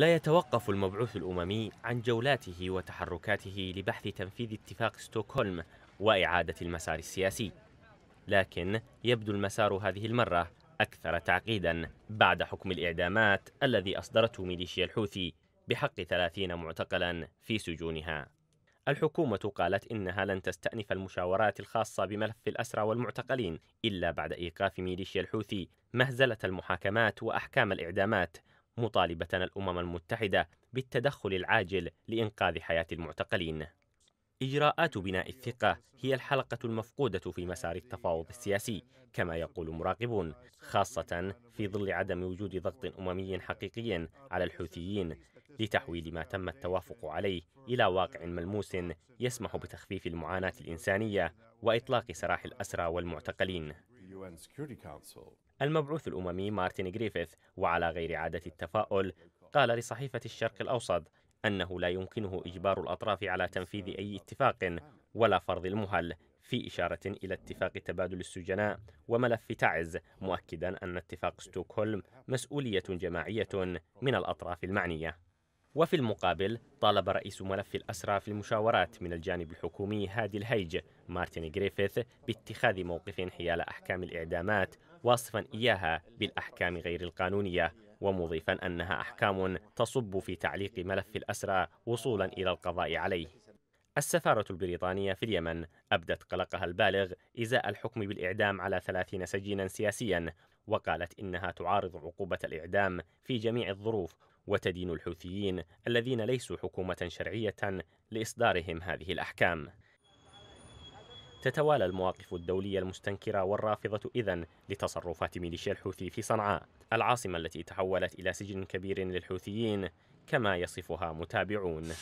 لا يتوقف المبعوث الأممي عن جولاته وتحركاته لبحث تنفيذ اتفاق ستوكهولم وإعادة المسار السياسي لكن يبدو المسار هذه المرة أكثر تعقيدا بعد حكم الإعدامات الذي أصدرته ميليشيا الحوثي بحق ثلاثين معتقلا في سجونها الحكومة قالت إنها لن تستأنف المشاورات الخاصة بملف الأسرى والمعتقلين إلا بعد إيقاف ميليشيا الحوثي مهزلة المحاكمات وأحكام الإعدامات مطالبة الأمم المتحدة بالتدخل العاجل لإنقاذ حياة المعتقلين. إجراءات بناء الثقة هي الحلقة المفقودة في مسار التفاوض السياسي كما يقول مراقبون خاصة في ظل عدم وجود ضغط أممي حقيقي على الحوثيين لتحويل ما تم التوافق عليه إلى واقع ملموس يسمح بتخفيف المعاناة الإنسانية وإطلاق سراح الأسرى والمعتقلين المبعوث الأممي مارتن غريفيث وعلى غير عادة التفاؤل قال لصحيفة الشرق الأوسط أنه لا يمكنه إجبار الأطراف على تنفيذ أي اتفاق ولا فرض المهل في إشارة إلى اتفاق تبادل السجناء وملف تعز مؤكدا أن اتفاق ستوكهولم مسؤولية جماعية من الأطراف المعنية وفي المقابل طالب رئيس ملف الأسرى في المشاورات من الجانب الحكومي هادي الهيج مارتن جريفيث باتخاذ موقف حيال أحكام الإعدامات واصفا إياها بالأحكام غير القانونية ومضيفا أنها أحكام تصب في تعليق ملف الأسرى وصولا إلى القضاء عليه السفارة البريطانية في اليمن أبدت قلقها البالغ إزاء الحكم بالإعدام على ثلاثين سجينا سياسيا وقالت إنها تعارض عقوبة الإعدام في جميع الظروف وتدين الحوثيين الذين ليسوا حكومة شرعية لإصدارهم هذه الأحكام تتوالى المواقف الدولية المستنكرة والرافضة إذا لتصرفات ميليشيا الحوثي في صنعاء العاصمة التي تحولت إلى سجن كبير للحوثيين كما يصفها متابعون